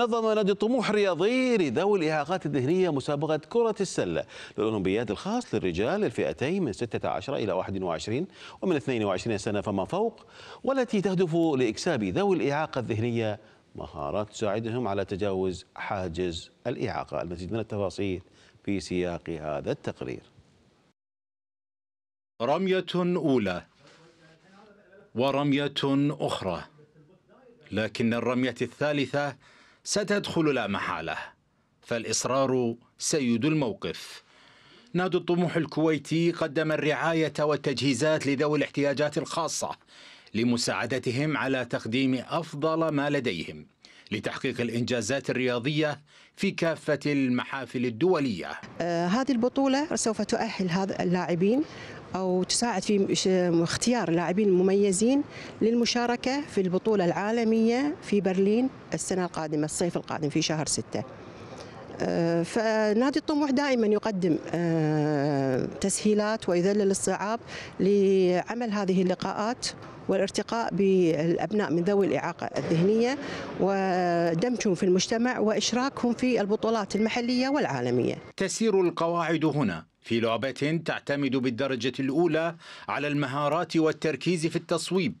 نظم نادي طموح رياضي لذوي الإعاقات الذهنية مسابقة كرة السلة للأولمبياد الخاص للرجال الفئتين من 16 إلى 21 ومن 22 سنة فما فوق والتي تهدف لإكساب ذوي الإعاقة الذهنية مهارات تساعدهم على تجاوز حاجز الإعاقة المزيد من التفاصيل في سياق هذا التقرير رمية أولى ورمية أخرى لكن الرمية الثالثة ستدخل لا محالة فالإصرار سيد الموقف نادي الطموح الكويتي قدم الرعاية والتجهيزات لذوي الاحتياجات الخاصة لمساعدتهم على تقديم أفضل ما لديهم لتحقيق الإنجازات الرياضية في كافة المحافل الدولية آه هذه البطولة سوف تؤهل هذا اللاعبين او تساعد في اختيار لاعبين مميزين للمشاركه في البطوله العالميه في برلين السنه القادمه الصيف القادم في شهر 6 آه، فنادي الطموح دائما يقدم آه، تسهيلات ويذلل الصعاب لعمل هذه اللقاءات والارتقاء بالابناء من ذوي الاعاقه الذهنيه ودمجهم في المجتمع واشراكهم في البطولات المحليه والعالميه. تسير القواعد هنا في لعبة تعتمد بالدرجة الأولى على المهارات والتركيز في التصويب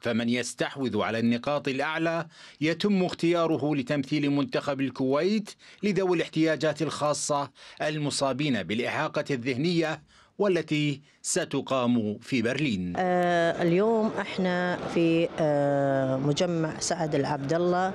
فمن يستحوذ على النقاط الأعلى يتم اختياره لتمثيل منتخب الكويت لذوي الاحتياجات الخاصة المصابين بالإحاقة الذهنية والتي ستقام في برلين آه، اليوم احنا في آه، مجمع سعد العبد الله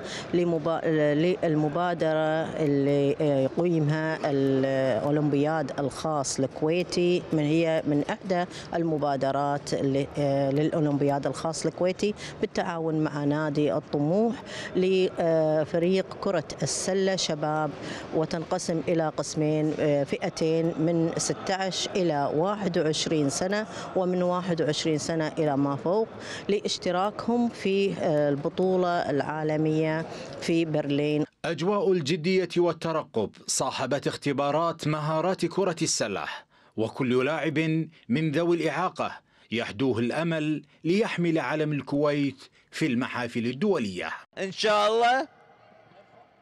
للمبادره اللي آه، يقيمها الاولمبياد الخاص الكويتي من هي من احدى المبادرات للاولمبياد الخاص الكويتي بالتعاون مع نادي الطموح لفريق كره السله شباب وتنقسم الى قسمين فئتين من 16 الى 21 سنة ومن 21 سنة إلى ما فوق لاشتراكهم في آه، البطولة العالمية في برلين أجواء الجدية والترقب صاحبت اختبارات مهارات كرة السلة وكل لاعب من ذوي الإعاقة يحدوه الأمل ليحمل علم الكويت في المحافل الدولية إن شاء الله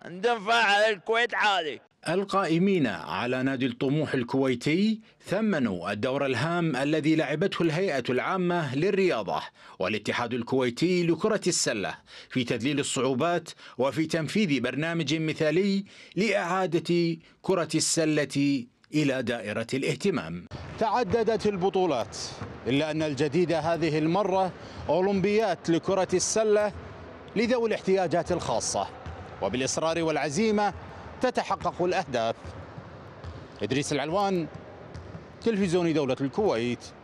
ندفع على الكويت عالي القائمين على نادي الطموح الكويتي ثمنوا الدور الهام الذي لعبته الهيئة العامة للرياضة والاتحاد الكويتي لكرة السلة في تذليل الصعوبات وفي تنفيذ برنامج مثالي لإعادة كرة السلة إلى دائرة الاهتمام تعددت البطولات إلا أن الجديدة هذه المرة أولمبيات لكرة السلة لذوي الاحتياجات الخاصة وبالإصرار والعزيمة تتحقق الأهداف إدريس العلوان تلفزيون دولة الكويت